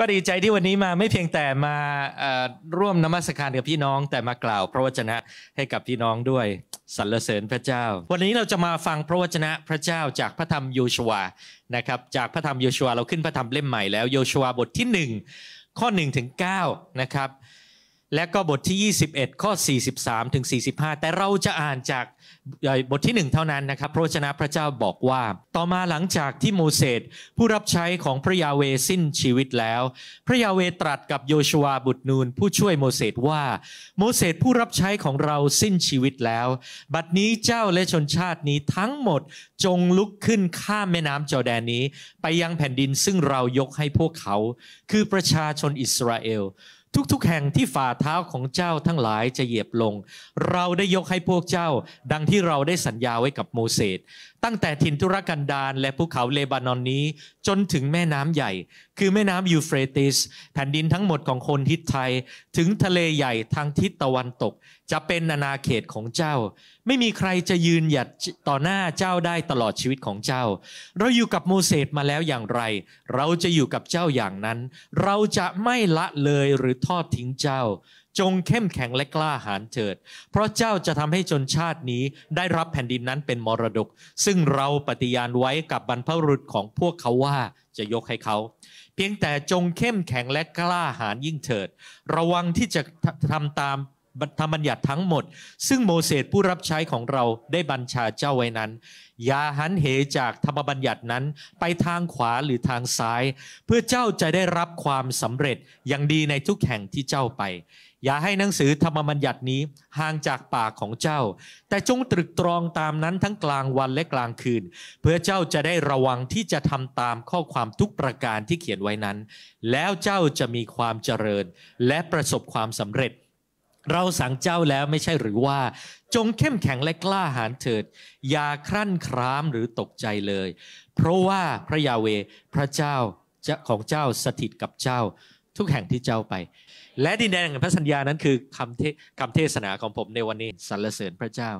ก็ดีใจที่วันนี้มาไม่เพียงแต่มาร่วมนมัสการกับพี่น้องแต่มากล่าวพระวจนะให้กับพี่น้องด้วยสรรเสริญพระเจ้า วันนี้เราจะมาฟังพระวจนะพระเจ้า จากพระธรรมโยชวานะครับ จากพระธรรมโยชวาเราขึ้นพระธรรมเล่มใหม่แล้วโยชวาบทที่ 1 ข้อ1ถึง9นะครับและก็บทที่21ข้อ43ถึง45แต่เราจะอ่านจากบทที่1เท่านั้นนะครับพระชนะพระเจ้าบอกว่า ต่อมาหลังจากที่โมเสสผู้รับใช้ของพระยาเวสิ้นชีวิตแล้ว พระยาเวตรัสกับโยชัวบุตรนูนผู้ช่วยโมเสสว่า โมเสสผู้รับใช้ของเราสิ้นชีวิตแล้วบัดนี้เจ้าและชนชาตินี้ทั้งหมดจงลุกขึ้นข้ามแม่น้ำจอแดนนี้ไปยังแผ่นดินซึ่งเรายกให้พวกเขา คือประชาชนอิสราเอลทุกๆ แห่งที่ฝ่าเท้าของเจ้าทั้งหลายจะเหยียบลง เราได้ยกให้พวกเจ้า ดังที่เราได้สัญญาไว้กับโมเสสตั้งแต่ถิ่นทุรกันดารและภูเขาเลบานอนนี้จนถึงแม่น้ำใหญ่ คือแม่น้ำยูเฟรติสแผ่นดินทั้งหมดของคนทิศไทย ถึงทะเลใหญ่ทางทิศตะวันตกจะเป็นนานาเขตของเจ้า ไม่มีใครจะยืนหยัดต่อหน้าเจ้าได้ตลอดชีวิตของเจ้า เราอยู่กับโมเสสมาแล้วอย่างไร เราจะอยู่กับเจ้าอย่างนั้น เราจะไม่ละเลยหรือทอดทิ้งเจ้าจงเข้มแข็งและกล้าหาญเถิด เพราะเจ้าจะทำให้ชนชาตินี้ได้รับแผ่นดินนั้นเป็นมรดก ซึ่งเราปฏิญาณไว้กับบรรพบุรุษของพวกเขาว่าจะยกให้เขา เพียงแต่จงเข้มแข็งและกล้าหาญยิ่งเถิด ระวังที่จะทำตามธรรมบัญญัติทั้งหมด ซึ่งโมเสสผู้รับใช้ของเราได้บัญชาเจ้าไว้นั้น อย่าหันเหจากธรรมบัญญัตินั้นไปทางขวาหรือทางซ้าย เพื่อเจ้าจะได้รับความสำเร็จอย่างดีในทุกแห่งที่เจ้าไปอย่าให้หนังสือธรรมบัญญัตินี้ห่างจากปากของเจ้า แต่จงตรึกตรองตามนั้นทั้งกลางวันและกลางคืน เพื่อเจ้าจะได้ระวังที่จะทำตามข้อความทุกประการที่เขียนไว้นั้น แล้วเจ้าจะมีความเจริญและประสบความสำเร็จ เราสั่งเจ้าแล้วไม่ใช่หรือว่า จงเข้มแข็งและกล้าหาญเถิด อย่าครั่นครามหรือตกใจเลย เพราะว่าพระยาเวพระเจ้าของเจ้าสถิตกับเจ้าทุกแห่งที่เจ้าไป และดินแดนแห่งพระสัญญานั้นคือคำเทคำเทศนาของผมในวันนี้สรรเสริญพระเจ้า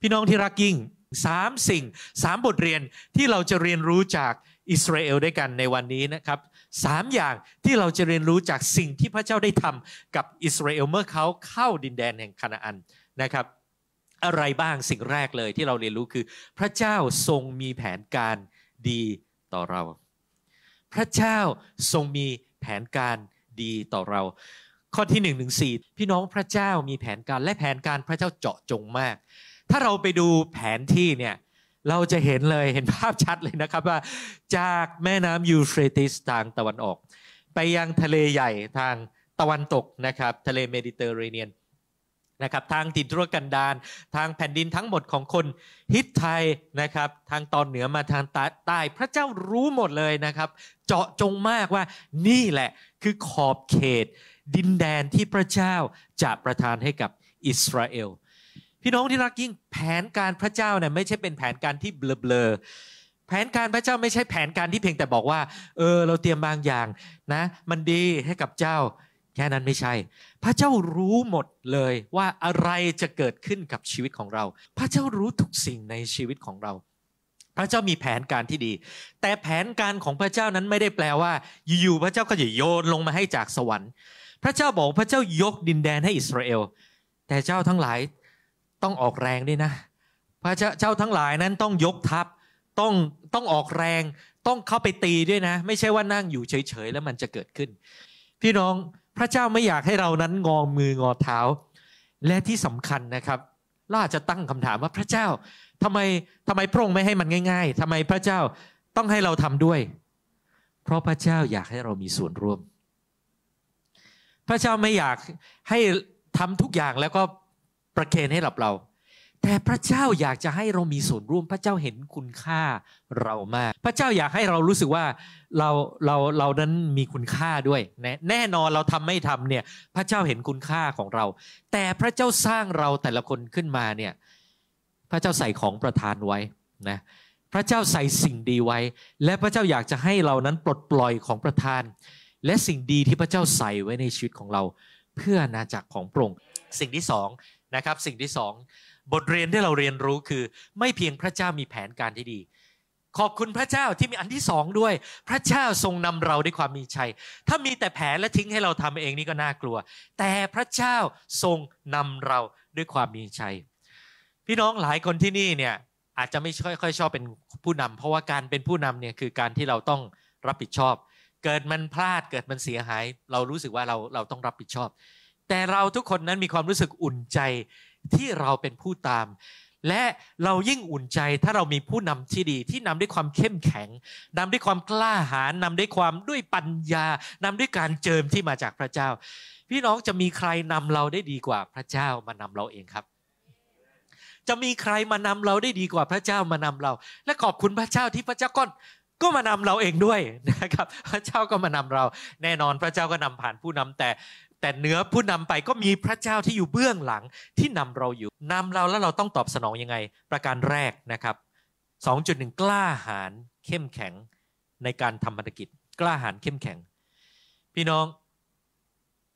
พี่น้องที่รักยิ่งสามสิ่งสามบทเรียนที่เราจะเรียนรู้จากอิสราเอลด้วยกันในวันนี้นะครับสามอย่างที่เราจะเรียนรู้จากสิ่งที่พระเจ้าได้ทำกับอิสราเอลเมื่อเขาเข้าดินแดนแห่งคานาอันนะครับ อะไรบ้างสิ่งแรกเลยที่เราเรียนรู้คือพระเจ้าทรงมีแผนการดีต่อเรา พระเจ้าทรงมีแผนการดีต่อเรา ข้อที่1นึถึงสพี่น้องพระเจ้ามีแผนการและแผนการพระเจ้าเจาะจงมาก ถ้าเราไปดูแผนที่เนี่ย เราจะเห็นเลยเห็นภาพชัดเลยนะครับว่าจากแม่น้ำยูเฟรติสทางตะวันออกไปยังทะเลใหญ่ทางตะวันตกนะครับ ทะเลเมดิเตอร์เรเนียนนะครับทางตินทุรกันดารทางแผ่นดินทั้งหมดของคนฮิตไทยนะครับ ทางตอนเหนือมาทางใต้พระเจ้ารู้หมดเลยนะครับ เจาะจงมากว่านี่แหละคือขอบเขต ดินแดนที่พระเจ้าจะประทานให้กับอิสราเอลพี่น้องที่รักยิ่งแผนการพระเจ้าเนี่ยไม่ใช่เป็นแผนการที่เบลเบลแผนการพระเจ้าไม่ใช่แผนการที่เพียงแต่บอกว่าเออเราเตรียมบางอย่างนะมันดีให้กับเจ้าแค่นั้นไม่ใช่ พระเจ้ารู้หมดเลยว่าอะไรจะเกิดขึ้นกับชีวิตของเรา พระเจ้ารู้ทุกสิ่งในชีวิตของเรา พระเจ้ามีแผนการที่ดี แต่แผนการของพระเจ้านั้นไม่ได้แปลว่าอยู่ๆพระเจ้าก็จะโยนลงมาให้จากสวรรค์ พระเจ้าบอกพระเจ้ายกดินแดนให้อิสราเอลแต่เจ้าทั้งหลาย ต้องออกแรงด้วยนะ พระเจ้าเจ้าทั้งหลายนั้นต้องยกทัพต้องต้องออกแรง ต้องเข้าไปตีด้วยนะ ไม่ใช่ว่านั่งอยู่เฉยๆแล้วมันจะเกิดขึ้น พี่น้องพระเจ้าไม่อยากให้เรานั้นงอ มือ งอเท้า และที่สำคัญนะครับเราอาจะตั้งคำถามว่าพระเจ้าทำไมทำไมพระองค์ไม่ให้มันง่าย ๆ ทำไมพระเจ้าต้องให้เราทำด้วย เพราะพระเจ้าอยากให้เรามีส่วนร่วม พระเจ้าไม่อยากให้ทำทุกอย่างแล้วก็ประเคนให้หลับเราแต่พระเจ้าอยากจะให้เรามีส่วนร่วมพระเจ้าเห็นคุณค่าเรามาก พระเจ้าอยากให้เรารู้สึกว่าเราเราเรานั้นมีคุณค่าด้วย แน่นอนเราทำไม่ทำเนี่ยพระเจ้าเห็นคุณค่าของเรา แต่พระเจ้าสร้างเราแต่ละคนขึ้นมาเนี่ยพระเจ้าใส่ของประทานไว้นะพระเจ้าใส่สิ่งดีไว้ และพระเจ้าอยากจะให้เรานั้นปลดปล่อยของประทาน และสิ่งดีที่พระเจ้าใส่ไว้ในชีวิตของเรา เพื่อนาจักของปร่งสิ่งที่สองนะครับสิ่งที่สองบทเรียนที่เราเรียนรู้คือไม่เพียงพระเจ้ามีแผนการที่ดี ขอบคุณพระเจ้าที่มีอันที่สองด้วย พระเจ้าทรงนำเราด้วยความมีชัย ถ้ามีแต่แผนและทิ้งให้เราทำเองนี่ก็น่ากลัว แต่พระเจ้าทรงนำเราด้วยความมีชัย พี่น้องหลายคนที่นี่เนี่ยอาจจะไม่ค่อยชอบเป็นผู้นำเพราะว่าการเป็นผู้นำเนี่ยคือการที่เราต้องรับผิดชอบ เกิดมันพลาดเกิดมันเสียหาย เรารู้สึกว่าเราเราต้องรับผิดชอบ แต่เราทุกคนนั้นมีความรู้สึกอุ่นใจที่เราเป็นผู้ตาม และเรายิ่งอุ่นใจถ้าเรามีผู้นำที่ดี ที่นำด้วยความเข้มแข็งนำด้วยความกล้าหาญนำด้วยความด้วยปัญญานำด้วยการเจิมที่มาจากพระเจ้า พี่น้องจะมีใครนำเราได้ดีกว่าพระเจ้ามานำเราเองครับ จะมีใครมานำเราได้ดีกว่าพระเจ้ามานำเรา และขอบคุณพระเจ้าที่พระเจ้าก็ก็มานำเราเองด้วยนะครับ พระเจ้าก็มานำเรา แน่นอนพระเจ้าก็นำผ่านผู้นำแต่แต่เหนือผู้นำไปก็มีพระเจ้าที่อยู่เบื้องหลังที่นำเราอยู่นำเราแล้วเราต้องตอบสนองยังไงประการแรกนะครับ 2.1กล้าหาญเข้มแข็งในการทำธุรกิจกล้าหาญเข้มแข็ง พี่น้อง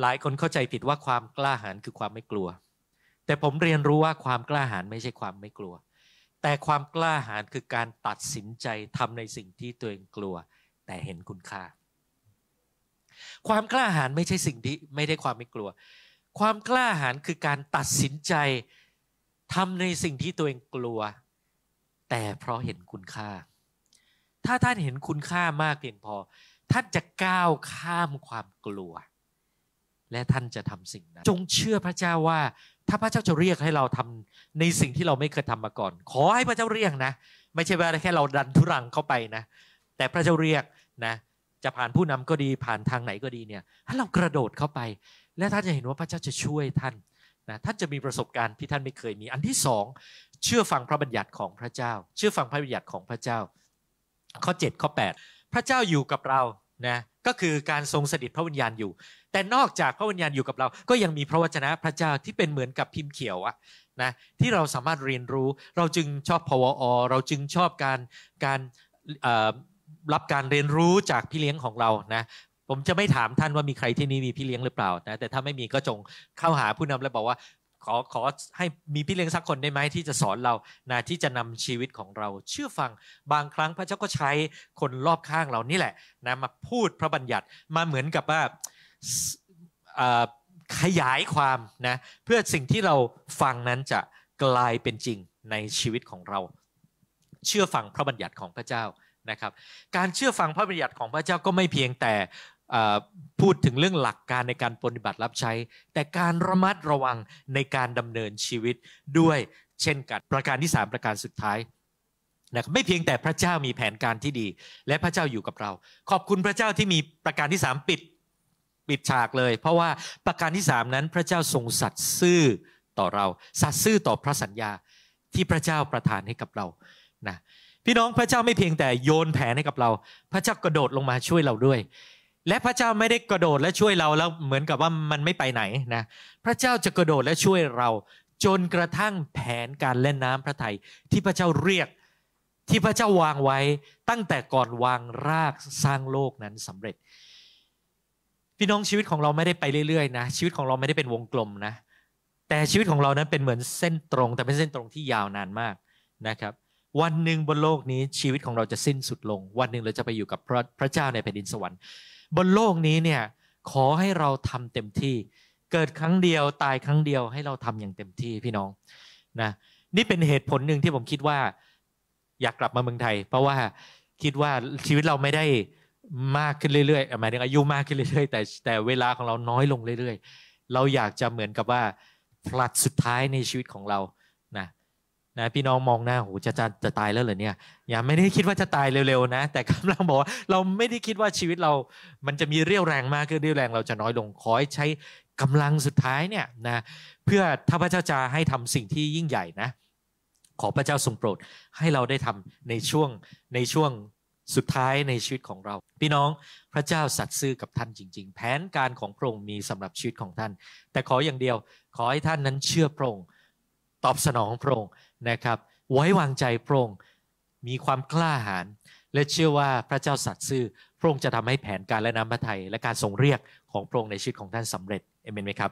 หลายคนเข้าใจผิดว่าความกล้าหาญคือความไม่กลัว แต่ผมเรียนรู้ว่าความกล้าหาญไม่ใช่ความไม่กลัว แต่ความกล้าหาญคือการตัดสินใจทำในสิ่งที่ตัวเองกลัวแต่เห็นคุณค่าความกล้าหาญไม่ใช่สิ่งที่ไม่ได้ความไม่กลัว ความกล้าหาญคือการตัดสินใจทำในสิ่งที่ตัวเองกลัว แต่เพราะเห็นคุณค่า ถ้าท่านเห็นคุณค่ามากเพียงพอ ท่านจะก้าวข้ามความกลัว และท่านจะทำสิ่งนั้น จงเชื่อพระเจ้าว่าถ้าพระเจ้าจะเรียกให้เราทำในสิ่งที่เราไม่เคยทำมาก่อน ขอให้พระเจ้าเรียกนะ ไม่ใช่ว่าแค่เราดันทุรังเข้าไปนะ แต่พระเจ้าเรียกนะจะผ่านผู้นำก็ดีผ่านทางไหนก็ดีเนี่ย ให้เรากระโดดเข้าไป และท่านจะเห็นว่าพระเจ้าจะช่วยท่านนะท่านจะมีประสบการณ์ที่ท่านไม่เคยมี อันที่สอง เชื่อฟังพระบัญญัติของพระเจ้า เชื่อฟังพระบัญญัติของพระเจ้า ข้อ 7 ข้อ 8 พระเจ้าอยู่กับเรานะก็คือการทรงสถิตพระวิญญาณอยู่ แต่นอกจากพระวิญญาณอยู่กับเรา ก็ยังมีพระวจนะพระเจ้าที่เป็นเหมือนกับพิมพ์เขียวอะนะ ที่เราสามารถเรียนรู้ เราจึงชอบพวอ เราจึงชอบการการรับการเรียนรู้จากพี่เลี้ยงของเรานะ ผมจะไม่ถามท่านว่ามีใครที่นี่มีพี่เลี้ยงหรือเปล่านะ แต่ถ้าไม่มีก็จงเข้าหาผู้นำและบอกว่าขอขอให้มีพี่เลี้ยงสักคนได้ไหมที่จะสอนเรานะที่จะนำชีวิตของเรา เชื่อฟังบางครั้งพระเจ้าก็ใช้คนรอบข้างเรานี่แหละนะมาพูดพระบัญญัติมาเหมือนกับว่าขยายความนะเพื่อสิ่งที่เราฟังนั้นจะกลายเป็นจริงในชีวิตของเรา เชื่อฟังพระบัญญัติของพระเจ้านะครับการเชื่อฟังพระบัญญัติของพระเจ้าก็ไม่เพียงแต่พูดถึงเรื่องหลักการในการปฏิบัติรับใช้ แต่การระมัดระวังในการดำเนินชีวิตด้วย เช่นกันประการที่ 3 ประการสุดท้ายนะครับไม่เพียงแต่พระเจ้ามีแผนการที่ดีและพระเจ้าอยู่กับเรา ขอบคุณพระเจ้าที่มีประการที่ 3 ปิดปิดฉากเลย เพราะว่าประการที่ 3 นั้นพระเจ้าทรงสัตย์ซื่อต่อเรา สัตย์ซื่อต่อพระสัญญาที่พระเจ้าประทานให้กับเรานะพี่น้องพระเจ้าไม่เพียงแต่โยนแผนให้กับเราพระเจ้ากระโดดลงมาช่วยเราด้วย และพระเจ้าไม่ได้กระโดดและช่วยเราแล้วเหมือนกับว่ามันไม่ไปไหนนะ พระเจ้าจะกระโดดและช่วยเราจนกระทั่งแผนการเล่นน้ำพระทัยที่พระเจ้าเรียกที่พระเจ้าวางไว้ตั้งแต่ก่อนวางรากสร้างโลกนั้นสำเร็จ พี่น้องชีวิตของเราไม่ได้ไปเรื่อยๆนะชีวิตของเราไม่ได้เป็นวงกลมนะ แต่ชีวิตของเรานั้นเป็นเหมือนเส้นตรง แต่เป็นเส้นตรงที่ยาวนานมากนะครับวันหนึ่งบนโลกนี้ชีวิตของเราจะสิ้นสุดลง วันหนึ่งเราจะไปอยู่กับพระพระเจ้าในแผ่นดินสวรรค์ บนโลกนี้เนี่ย ขอให้เราทำเต็มที่ เกิดครั้งเดียวตายครั้งเดียวให้เราทำอย่างเต็มที่พี่น้อง นะ นี่เป็นเหตุผลหนึ่งที่ผมคิดว่าอยากกลับมาเมืองไทย เพราะว่าคิดว่าชีวิตเราไม่ได้มากขึ้นเรื่อยๆหมายถึงอายุมากขึ้นเรื่อยๆแต่แต่เวลาของเราน้อยลงเรื่อยๆ เราอยากจะเหมือนกับว่าผลัดสุดท้ายในชีวิตของเรานะพี่น้องมองหน้าโหจะจะจะตายแล้วเหรอเนี่ยอย่าไม่ได้คิดว่าจะตายเร็วๆนะ แต่กำลังบอกว่าเราไม่ได้คิดว่าชีวิตเรา มันจะมีเรี่ยวแรงมากขึ้นเรี่ยวแรงเราจะน้อยลงขอ้ใช้กำลังสุดท้ายเนี่ยนะเพื่อถ้าพระเจ้าจะให้ทำสิ่งที่ยิ่งใหญ่นะ ขอพระเจ้าทรงโปรดให้เราได้ทำในช่วงในช่วงสุดท้ายในชีวิตของเรา พี่น้องพระเจ้าสัตย์ซื่อกับท่านจริง ๆ แผนการของพระองค์มีสำหรับชีวิตของท่าน แต่ขออย่างเดียวขอให้ท่านนั้นเชื่อพระองค์ตอบสนองพระองค์นะครับ ไว้วางใจ พระองค์มีความกล้าหาญและเชื่อว่าพระเจ้าสัตย์ซื่อพระองค์จะทำให้แผนการและน้ำพระทัยและการทรงเรียกของ พระองค์ในชีวิต ของ ท่านสำเร็จเอเมนไหมครับ